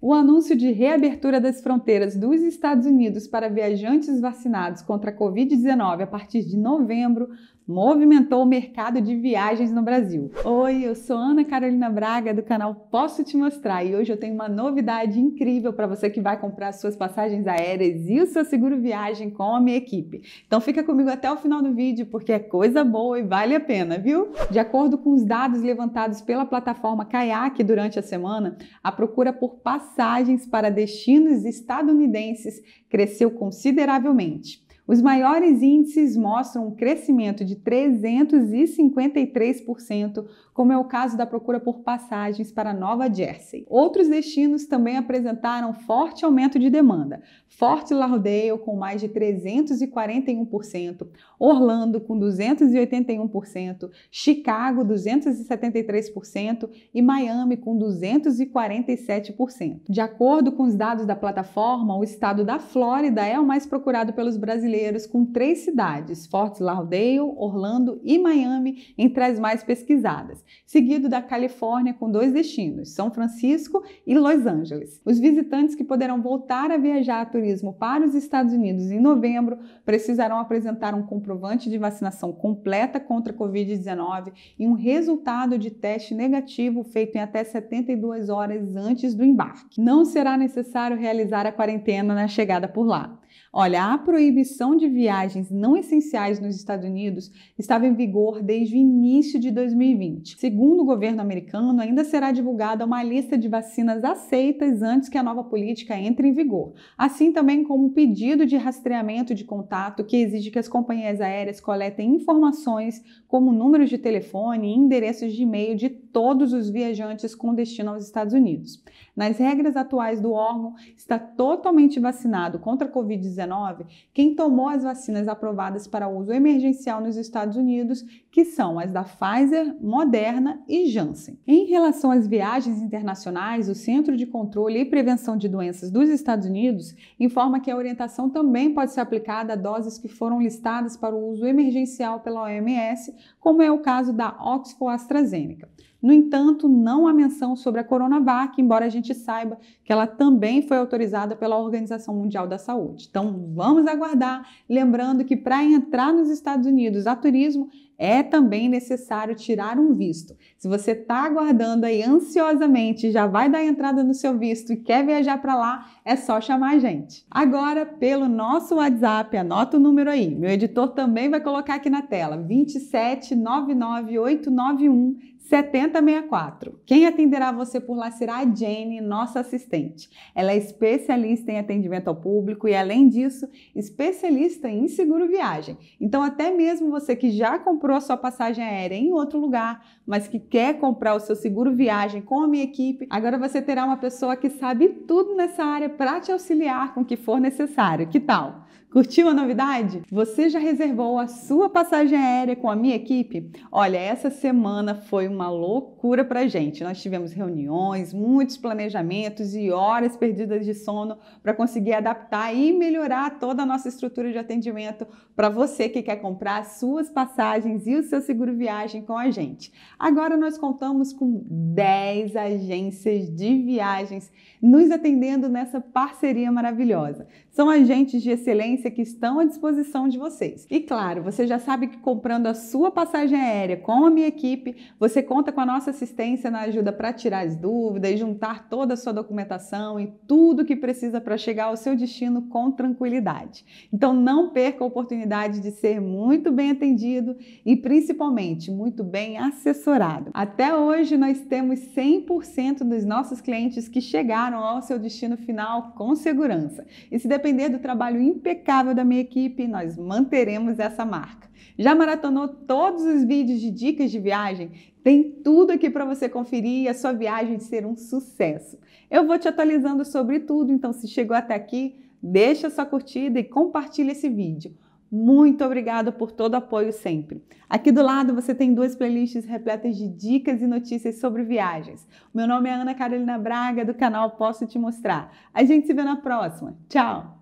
O anúncio de reabertura das fronteiras dos Estados Unidos para viajantes vacinados contra a Covid-19 a partir de novembro movimentou o mercado de viagens no Brasil. Oi, eu sou Ana Carolina Braga do canal Posso Te Mostrar e hoje eu tenho uma novidade incrível para você que vai comprar suas passagens aéreas e o seu seguro viagem com a minha equipe. Então fica comigo até o final do vídeo porque é coisa boa e vale a pena, viu? De acordo com os dados levantados pela plataforma Kayak durante a semana, a procura por passagens para destinos estadunidenses cresceu consideravelmente. Os maiores índices mostram um crescimento de 353%, como é o caso da procura por passagens para Nova Jersey. Outros destinos também apresentaram forte aumento de demanda. Fort Lauderdale com mais de 341%, Orlando com 281%, Chicago 273% e Miami com 247%. De acordo com os dados da plataforma, o estado da Flórida é o mais procurado pelos brasileiros brasileiros com três cidades, Fort Lauderdale, Orlando e Miami, entre as mais pesquisadas, seguido da Califórnia com dois destinos, São Francisco e Los Angeles. Os visitantes que poderão voltar a viajar a turismo para os Estados Unidos em novembro precisarão apresentar um comprovante de vacinação completa contra a Covid-19 e um resultado de teste negativo feito em até 72 horas antes do embarque. Não será necessário realizar a quarentena na chegada por lá. Olha, a proibição proibição de viagens não essenciais nos Estados Unidos estava em vigor desde o início de 2020. Segundo o governo americano, ainda será divulgada uma lista de vacinas aceitas antes que a nova política entre em vigor, assim também como um pedido de rastreamento de contato que exige que as companhias aéreas coletem informações como números de telefone e endereços de e-mail de todos os viajantes com destino aos Estados Unidos. Nas regras atuais do órgão, está totalmente vacinado contra a Covid-19 quem tomou as vacinas aprovadas para uso emergencial nos Estados Unidos, que são as da Pfizer, Moderna e Janssen. Em relação às viagens internacionais, o Centro de Controle e Prevenção de Doenças dos Estados Unidos informa que a orientação também pode ser aplicada a doses que foram listadas para o uso emergencial pela OMS, como é o caso da Oxford AstraZeneca. No entanto, não há menção sobre a Coronavac, embora a gente saiba que ela também foi autorizada pela Organização Mundial da Saúde. Então, vamos aguardar. Lembrando que para entrar nos Estados Unidos a turismo é também necessário tirar um visto. Se você está aguardando aí ansiosamente, já vai dar entrada no seu visto e quer viajar para lá, é só chamar a gente. Agora, pelo nosso WhatsApp, anota o número aí. Meu editor também vai colocar aqui na tela: 27 99891 7064. Quem atenderá você por lá será a Jenny, nossa assistente. Ela é especialista em atendimento ao público e, além disso, especialista em seguro viagem. Então, até mesmo você que já comprou comprou a sua passagem aérea em outro lugar, mas que quer comprar o seu seguro viagem com a minha equipe, agora você terá uma pessoa que sabe tudo nessa área para te auxiliar com o que for necessário. Que tal? Curtiu a novidade? Você já reservou a sua passagem aérea com a minha equipe? Olha, essa semana foi uma loucura pra gente. Nós tivemos reuniões, muitos planejamentos e horas perdidas de sono para conseguir adaptar e melhorar toda a nossa estrutura de atendimento para você que quer comprar suas passagens e o seu seguro viagem com a gente. Agora nós contamos com 10 agências de viagens nos atendendo nessa parceria maravilhosa. São agentes de excelência que estão à disposição de vocês. E claro, você já sabe que comprando a sua passagem aérea com a minha equipe, você conta com a nossa assistência na ajuda para tirar as dúvidas e juntar toda a sua documentação e tudo que precisa para chegar ao seu destino com tranquilidade. Então não perca a oportunidade de ser muito bem atendido e principalmente muito bem assessorado. Até hoje nós temos 100% dos nossos clientes que chegaram ao seu destino final com segurança. E se depender do trabalho impecável impecável da minha equipe, nós manteremos essa marca. Já maratonou todos os vídeos de dicas de viagem? Tem tudo aqui para você conferir e a sua viagem de ser um sucesso. Eu vou te atualizando sobre tudo, então se chegou até aqui, deixa sua curtida e compartilha esse vídeo. Muito obrigada por todo o apoio sempre. Aqui do lado você tem duas playlists repletas de dicas e notícias sobre viagens. Meu nome é Ana Carolina Braga, do canal Posso Te Mostrar. A gente se vê na próxima. Tchau!